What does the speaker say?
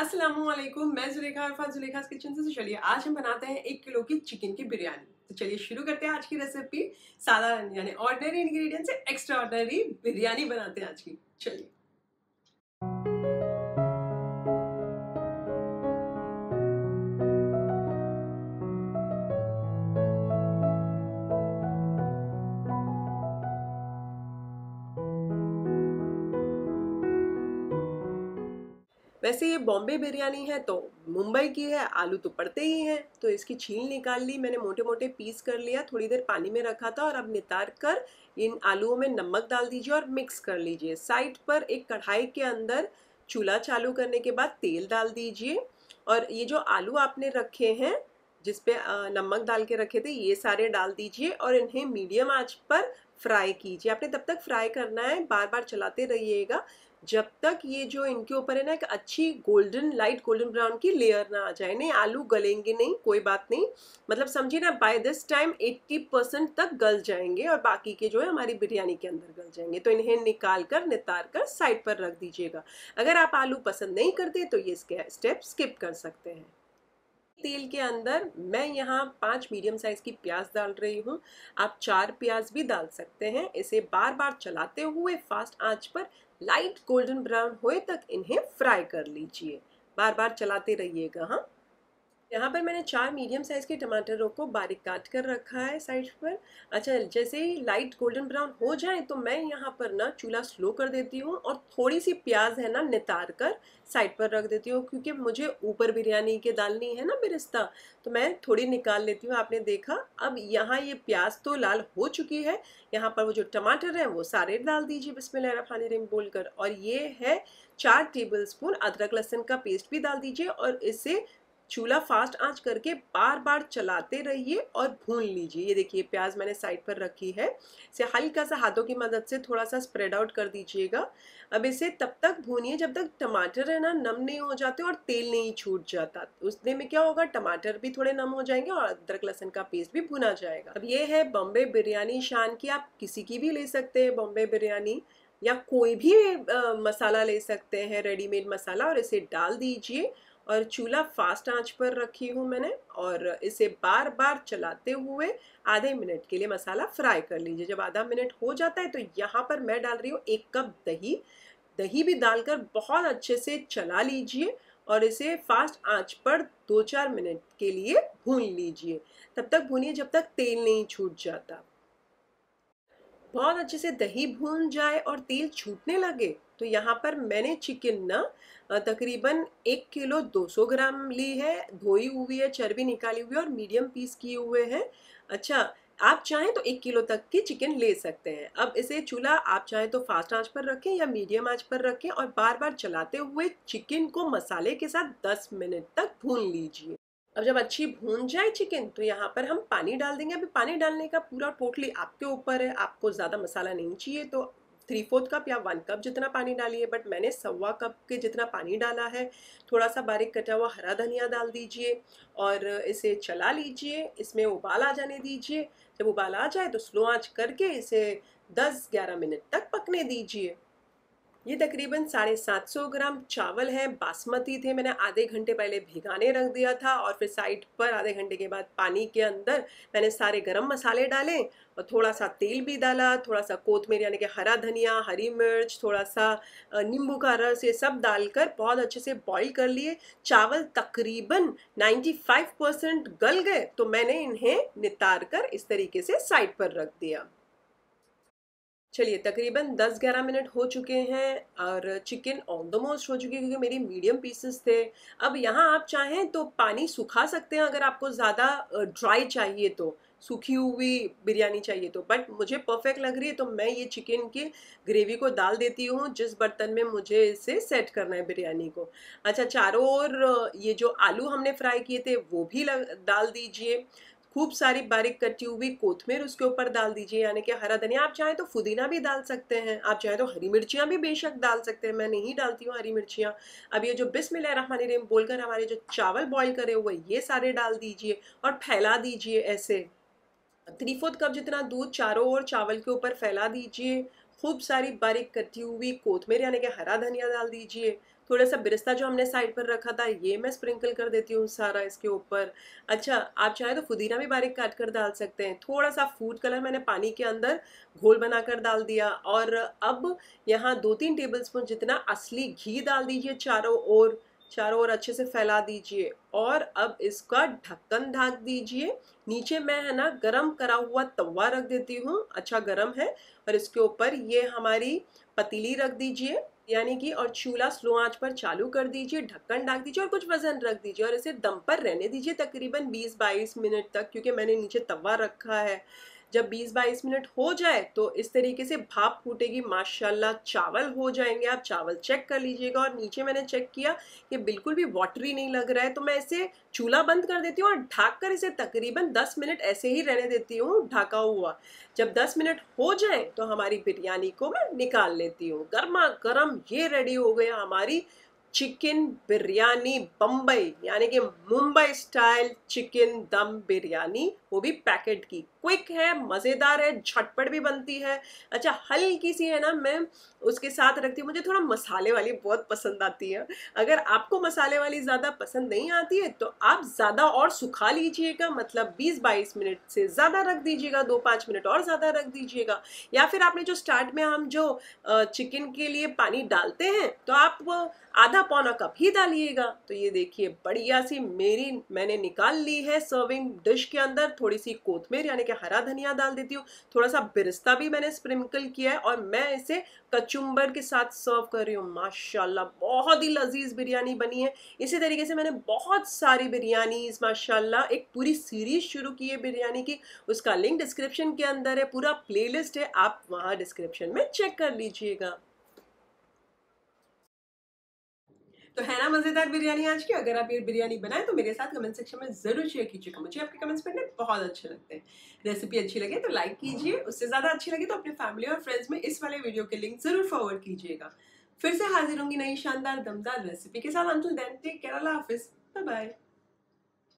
अस्सलाम वालेकुम मैं जुलेखा अरफा जुलेखास किचन से तो चलिए आज हम बनाते हैं एक किलो की चिकन की बिरयानी तो चलिए शुरू करते हैं आज की रेसिपी साधारण यानी ऑर्डनरी इंग्रेडिएंट से एक्स्ट्रा ऑर्डनरी बिरयानी बनाते हैं आज की चलिए वैसे ये बॉम्बे बिरयानी है तो मुंबई की है आलू तो पड़ते ही हैं तो इसकी छील निकाल ली मैंने मोटे मोटे पीस कर लिया थोड़ी देर पानी में रखा था और अब नितार कर इन आलूओं में नमक डाल दीजिए और मिक्स कर लीजिए साइड पर एक कढ़ाई के अंदर चूल्हा चालू करने के बाद तेल डाल दीजिए और ये जो आलू आपने रखे हैं जिसपे नमक डाल के रखे थे ये सारे डाल दीजिए और इन्हें मीडियम आँच पर फ्राई कीजिए आपने तब तक फ्राई करना है बार बार चलाते रहिएगा जब तक ये जो इनके ऊपर है ना एक अच्छी गोल्डन लाइट गोल्डन ब्राउन की लेयर ना आ जाए नहीं आलू गलेंगे नहीं कोई बात नहीं मतलब समझिए ना बाय दिस टाइम 80 परसेंट तक गल जाएंगे और बाकी के जो है हमारी बिरयानी के अंदर गल जाएंगे तो इन्हें निकाल कर नितार कर साइड पर रख दीजिएगा अगर आप आलू पसंद नहीं करते तो ये स्टेप स्किप कर सकते हैं तेल के अंदर मैं यहाँ पांच मीडियम साइज की प्याज डाल रही हूँ आप चार प्याज भी डाल सकते हैं इसे बार बार चलाते हुए फास्ट आंच पर लाइट गोल्डन ब्राउन होए तक इन्हें फ्राई कर लीजिए बार बार चलाते रहिएगा हाँ यहाँ पर मैंने चार मीडियम साइज़ के टमाटरों को बारीक काट कर रखा है साइड पर अच्छा जैसे ही लाइट गोल्डन ब्राउन हो जाए तो मैं यहाँ पर ना चूल्हा स्लो कर देती हूँ और थोड़ी सी प्याज है ना नितार कर साइड पर रख देती हूँ क्योंकि मुझे ऊपर बिरयानी के डालनी है ना बिरिस्ता तो मैं थोड़ी निकाल लेती हूँ आपने देखा अब यहाँ ये प्याज तो लाल हो चुकी है यहाँ पर वो जो टमाटर हैं वो सारे डाल दीजिए बिस्मिल्लाह फानी रिंग बोलकर और ये है चार टेबल स्पून अदरक लहसुन का पेस्ट भी डाल दीजिए और इसे चूल्हा फास्ट आंच करके बार बार चलाते रहिए और भून लीजिए ये देखिए प्याज मैंने साइड पर रखी है इसे हल्का सा हाथों की मदद से थोड़ा सा स्प्रेड आउट कर दीजिएगा अब इसे तब तक भूनिए जब तक टमाटर है ना नम नहीं हो जाते और तेल नहीं छूट जाता उसने में क्या होगा टमाटर भी थोड़े नम हो जाएंगे और अदरक लहसन का पेस्ट भी भुना जाएगा अब ये है बॉम्बे बिरयानी शान की आप किसी की भी ले सकते हैं बॉम्बे बिरयानी या कोई भी आ, मसाला ले सकते हैं रेडीमेड मसाला और इसे डाल दीजिए और चूल्हा फास्ट आंच पर रखी हूँ मैंने और इसे बार बार चलाते हुए आधे मिनट के लिए मसाला फ्राई कर लीजिए जब आधा मिनट हो जाता है तो यहाँ पर मैं डाल रही हूँ एक कप दही दही भी डालकर बहुत अच्छे से चला लीजिए और इसे फास्ट आंच पर दो चार मिनट के लिए भून लीजिए तब तक भूनिए जब तक तेल नहीं छूट जाता बहुत अच्छे से दही भून जाए और तेल छूटने लगे तो यहाँ पर मैंने चिकन ना तकरीबन एक किलो 200 ग्राम ली है धोई हुई है चर्बी निकाली हुई है और मीडियम पीस किए हुए हैं अच्छा आप चाहें तो एक किलो तक की चिकन ले सकते हैं अब इसे चूल्हा आप चाहें तो फास्ट आंच पर रखें या मीडियम आंच पर रखें और बार बार चलाते हुए चिकन को मसाले के साथ 10 मिनट तक भून लीजिए अब जब अच्छी भून जाए चिकन तो यहाँ पर हम पानी डाल देंगे अभी पानी डालने का पूरा टोटली आपके ऊपर है आपको ज़्यादा मसाला नहीं चाहिए तो थ्री फोर्थ कप या वन कप जितना पानी डालिए बट मैंने सवा कप के जितना पानी डाला है थोड़ा सा बारीक कटा हुआ हरा धनिया डाल दीजिए और इसे चला लीजिए इसमें उबाल आ जाने दीजिए जब उबाल आ जाए तो स्लो आँच करके इसे 10-11 मिनट तक पकने दीजिए ये तकरीबन साढ़े सात सौ ग्राम चावल है बासमती थे मैंने आधे घंटे पहले भिगाने रख दिया था और फिर साइड पर आधे घंटे के बाद पानी के अंदर मैंने सारे गरम मसाले डाले और थोड़ा सा तेल भी डाला थोड़ा सा कोतमीर यानी कि हरा धनिया हरी मिर्च थोड़ा सा नींबू का रस ये सब डालकर बहुत अच्छे से बॉईल कर लिए चावल तकरीबन 95 परसेंट गल गए तो मैंने इन्हें नितार कर इस तरीके से साइड पर रख दिया चलिए तकरीबन 10-11 मिनट हो चुके हैं और चिकन द मोस्ट हो चुकी है क्योंकि मेरी मीडियम पीसेस थे अब यहाँ आप चाहें तो पानी सुखा सकते हैं अगर आपको ज़्यादा ड्राई चाहिए तो सूखी हुई बिरयानी चाहिए तो बट मुझे परफेक्ट लग रही है तो मैं ये चिकन के ग्रेवी को डाल देती हूँ जिस बर्तन में मुझे इसे सेट करना है बिरयानी को अच्छा चारों ओर ये जो आलू हमने फ्राई किए थे वो भी लग, डाल दीजिए खूब सारी बारीक कटी हुई कोथमीर उसके ऊपर डाल दीजिए यानी कि हरा धनिया आप चाहें तो फुदीना भी डाल सकते हैं आप चाहें तो हरी मिर्चियाँ भी बेशक डाल सकते हैं मैं नहीं डालती हूँ हरी मिर्चियाँ अब ये जो बिस्मिल रेम बोलकर हमारे जो चावल बॉयल करे हुए ये सारे डाल दीजिए और फैला दीजिए ऐसे थ्री फोर्थ कप जितना दूध चारों ओर चावल के ऊपर फैला दीजिए खूब सारी बारीक कटी हुई कोथमीर यानी कि हरा धनिया डाल दीजिए थोड़ा सा बिरस्ता जो हमने साइड पर रखा था ये मैं स्प्रिंकल कर देती हूँ सारा इसके ऊपर अच्छा आप चाहे तो फुदीना भी बारीक काट कर डाल सकते हैं थोड़ा सा फूड कलर मैंने पानी के अंदर घोल बनाकर डाल दिया और अब यहाँ दो तीन टेबल स्पून जितना असली घी डाल दीजिए चारों ओर चारों ओर अच्छे से फैला दीजिए और अब इसका ढक्कन ढाक दीजिए नीचे मैं है ना गरम करा हुआ तवा रख देती हूँ अच्छा गरम है और इसके ऊपर ये हमारी पतीली रख दीजिए यानी कि और चूल्हा स्लो आंच पर चालू कर दीजिए ढक्कन ढाक दीजिए और कुछ वजन रख दीजिए और इसे दम पर रहने दीजिए तकरीबन 20-22 मिनट तक क्योंकि मैंने नीचे तवा रखा है जब 20-22 मिनट हो जाए तो इस तरीके से भाप फूटेगी माशाल्लाह चावल हो जाएंगे आप चावल चेक कर लीजिएगा और नीचे मैंने चेक किया कि बिल्कुल भी वाटरी नहीं लग रहा है तो मैं इसे चूल्हा बंद कर देती हूँ और ढाक कर इसे तकरीबन 10 मिनट ऐसे ही रहने देती हूँ ढाका हुआ जब 10 मिनट हो जाए तो हमारी बिरयानी को मैं निकाल लेती हूँ गर्मा गर्म ये रेडी हो गया हमारी चिकन बिरयानी बम्बई यानी कि मुंबई स्टाइल चिकन दम बिरयानी वो भी पैकेट की क्विक है मज़ेदार है झटपट भी बनती है अच्छा हल्की सी है ना मैं उसके साथ रखती हूँ मुझे थोड़ा मसाले वाली बहुत पसंद आती है अगर आपको मसाले वाली ज़्यादा पसंद नहीं आती है तो आप ज़्यादा और सुखा लीजिएगा मतलब 20-22 मिनट से ज़्यादा रख दीजिएगा दो पाँच मिनट और ज़्यादा रख दीजिएगा या फिर आपने जो स्टार्ट में हम जो चिकन के लिए पानी डालते हैं तो आप आधा पौना कप ही डालिएगा तो ये देखिए बढ़िया सी मेरी मैंने निकाल ली है सर्विंग डिश के अंदर थोड़ी सी कोथमेर यानी कि हरा धनिया डाल देती हूँ थोड़ा सा बिरस्ता भी मैंने स्प्रिंकल किया है और मैं इसे कचुम्बर के साथ सर्व कर रही हूँ माशाल्लाह बहुत ही लजीज बिरयानी बनी है इसी तरीके से मैंने बहुत सारी बिरयानीज माशाल्लाह एक पूरी सीरीज शुरू की है बिरयानी की उसका लिंक डिस्क्रिप्शन के अंदर है पूरा प्लेलिस्ट है आप वहाँ डिस्क्रिप्शन में चेक कर लीजिएगा तो है ना मज़ेदार बिरयानी आज की अगर आप ये बिरयानी बनाए तो मेरे साथ कमेंट सेक्शन में ज़रूर शेयर कीजिएगा मुझे आपके कमेंट्स पढ़ने बहुत अच्छे लगते हैं रेसिपी अच्छी लगे तो लाइक कीजिए उससे ज़्यादा अच्छी लगे तो अपने फैमिली और फ्रेंड्स में इस वाले वीडियो के लिंक ज़रूर फॉरवर्ड कीजिएगा फिर से हाजिर होंगी नई शानदार दमदार रेसिपी के साथ अंतुल दैन टेक केरला ऑफिस बाय बाय